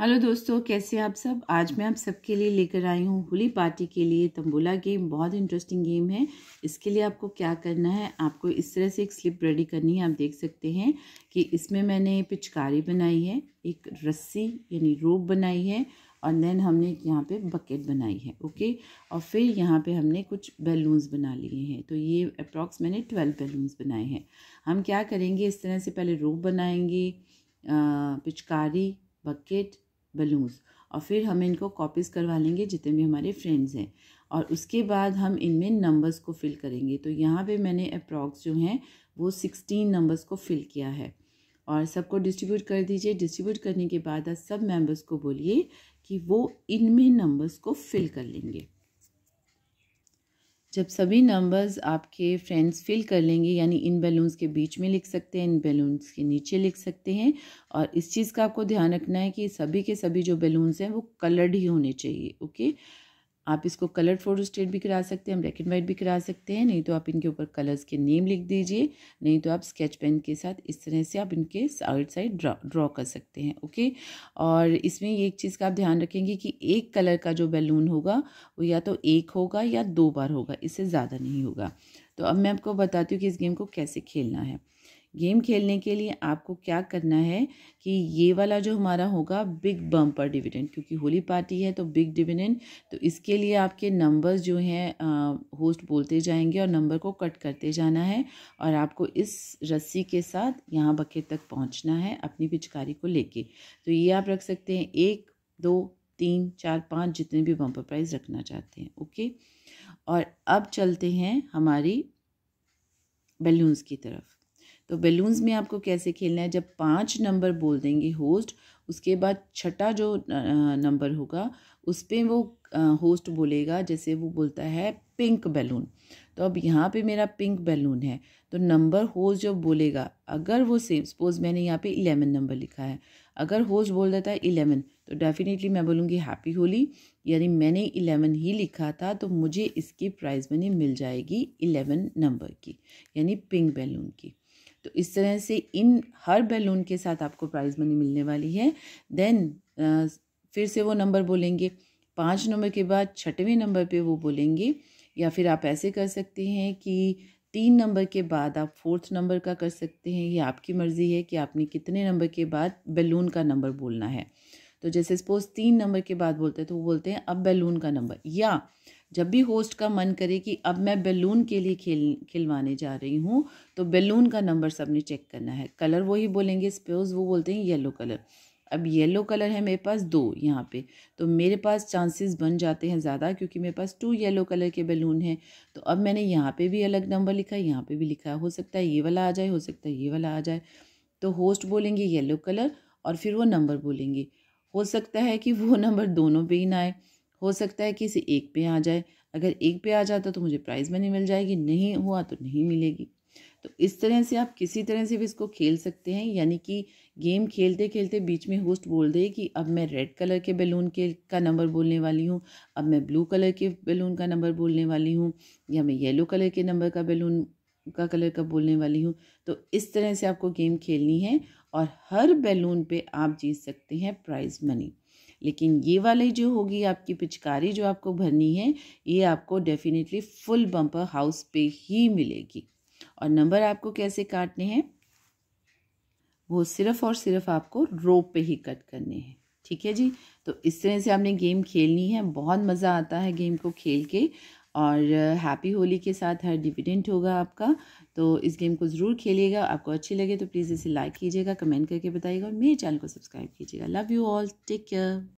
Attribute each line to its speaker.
Speaker 1: hello दोस्तों कैसे हैं आप सब आज मैं आप सबके लिए लेकर आई हूँ होली पार्टी के लिए तंबोला गेम बहुत इंटरेस्टिंग गेम है इसके लिए आपको क्या करना है आपको इस तरह से एक स्लिप रेडी करनी है आप देख सकते हैं कि इसमें मैंने पिचकारी बनाई है एक रस्सी यानी रोप बनाई है और देन हमने एक यहाँ पर बकेट बनाई है ओके और फिर यहाँ पर हमने कुछ बैलून्स बना लिए हैं तो ये अप्रॉक्स मैंने ट्वेल्व बैलून्स बनाए हैं हम क्या करेंगे इस तरह से पहले रोप बनाएंगे पिचकारी बकेट बलूस और फिर हम इनको कॉपीज़ करवा लेंगे जितने भी हमारे फ्रेंड्स हैं और उसके बाद हम इनमें नंबर्स को फिल करेंगे तो यहाँ पे मैंने अप्रॉक्स जो हैं वो सिक्सटीन नंबर्स को फिल किया है और सबको डिस्ट्रीब्यूट कर दीजिए डिस्ट्रीब्यूट करने के बाद आप सब मेंबर्स को बोलिए कि वो इनमें नंबर्स को फिल कर लेंगे जब सभी नंबर्स आपके फ्रेंड्स फिल कर लेंगे यानी इन बैलून्स के बीच में लिख सकते हैं इन बैलून्स के नीचे लिख सकते हैं और इस चीज़ का आपको ध्यान रखना है कि सभी के सभी जो बैलून्स हैं वो कलर्ड ही होने चाहिए ओके आप इसको कलर फोटो स्टेट भी करा सकते हैं ब्लैक एंड वाइट भी करा सकते हैं नहीं तो आप इनके ऊपर कलर्स के नेम लिख दीजिए नहीं तो आप स्केच पेन के साथ इस तरह से आप इनके साइड साइड ड्रा ड्रॉ कर सकते हैं ओके और इसमें एक चीज़ का आप ध्यान रखेंगे कि एक कलर का जो बैलून होगा वो या तो एक होगा या दो बार होगा इससे ज़्यादा नहीं होगा तो अब मैं आपको बताती हूँ कि इस गेम को कैसे खेलना है गेम खेलने के लिए आपको क्या करना है कि ये वाला जो हमारा होगा बिग बम्पर डिविडेंड क्योंकि होली पार्टी है तो बिग डिविडेंड तो इसके लिए आपके नंबर्स जो हैं होस्ट बोलते जाएंगे और नंबर को कट करते जाना है और आपको इस रस्सी के साथ यहाँ बखे तक पहुँचना है अपनी पिचकारी को लेके तो ये आप रख सकते हैं एक दो तीन चार पाँच जितने भी बम्पर प्राइस रखना चाहते हैं ओके और अब चलते हैं हमारी बैलून्स की तरफ तो बैलून्स में आपको कैसे खेलना है जब पाँच नंबर बोल देंगे होस्ट उसके बाद छठा जो नंबर होगा उस पर वो होस्ट बोलेगा जैसे वो बोलता है पिंक बैलून तो अब यहाँ पे मेरा पिंक बैलून है तो नंबर होस्ट जो बोलेगा अगर वो सेम सपोज मैंने यहाँ पे इलेवन नंबर लिखा है अगर होस्ट बोल देता है इलेवन तो डेफिनेटली मैं बोलूँगी हैप्पी होली यानी मैंने इलेवन ही लिखा था तो मुझे इसकी प्राइज़ मनी मिल जाएगी इलेवन नंबर की यानी पिंक बैलून की तो इस तरह से इन हर बैलून के साथ आपको प्राइज़ मनी मिलने वाली है देन फिर से वो नंबर बोलेंगे पाँच नंबर के बाद छठवें नंबर पे वो बोलेंगे या फिर आप ऐसे कर सकते हैं कि तीन नंबर के बाद आप फोर्थ नंबर का कर सकते हैं ये आपकी मर्ज़ी है कि आपने कितने नंबर के बाद बैलून का नंबर बोलना है तो जैसे सपोज तीन नंबर के बाद बोलते हैं तो वो बोलते हैं अब बैलून का नंबर या जब भी होस्ट का मन करे कि अब मैं बैलून के लिए खेल खिलवाने जा रही हूँ तो बैलून का नंबर सबने चेक करना है कलर वही बोलेंगे स्पोज वो बोलते हैं येलो कलर अब येलो कलर है मेरे पास दो यहाँ पे तो मेरे पास चांसेस बन जाते हैं ज़्यादा क्योंकि मेरे पास टू येलो कलर के बैलून हैं तो अब मैंने यहाँ पे भी अलग नंबर लिखा यहाँ पे भी लिखा हो सकता है ये वाला आ जाए हो सकता है ये वाला आ जाए तो होस्ट बोलेंगे येलो कलर और फिर वो नंबर बोलेंगे हो सकता है कि वो नंबर दोनों पे ही ना आए हो सकता है कि इसे एक पे आ जाए अगर एक पे आ जाता तो मुझे प्राइज़ मनी मिल जाएगी नहीं हुआ तो नहीं मिलेगी तो इस तरह से आप किसी तरह से भी इसको खेल सकते हैं यानी कि गेम खेलते खेलते बीच में होस्ट बोल दे कि अब मैं रेड कलर के बैलून के का नंबर बोलने वाली हूँ अब मैं ब्लू कलर के बैलून का नंबर बोलने वाली हूँ या मैं येलो कलर के नंबर का बैलून का कलर का बोलने वाली हूँ तो इस तरह से आपको गेम खेलनी है और हर बैलून पे आप जीत सकते हैं प्राइज़ मनी लेकिन ये वाली जो होगी आपकी पिचकारी जो आपको भरनी है ये आपको डेफिनेटली फुल बम्पर हाउस पे ही मिलेगी और नंबर आपको कैसे काटने हैं वो सिर्फ और सिर्फ आपको रोप पे ही कट करने हैं ठीक है जी तो इस तरह से आपने गेम खेलनी है बहुत मज़ा आता है गेम को खेल के और हैप्पी होली के साथ हर डिविडेंट होगा आपका तो इस गेम को ज़रूर खेलिएगा आपको अच्छी लगे तो प्लीज़ इसे लाइक कीजिएगा कमेंट करके बताइएगा और मेरे चैनल को सब्सक्राइब कीजिएगा love you all take care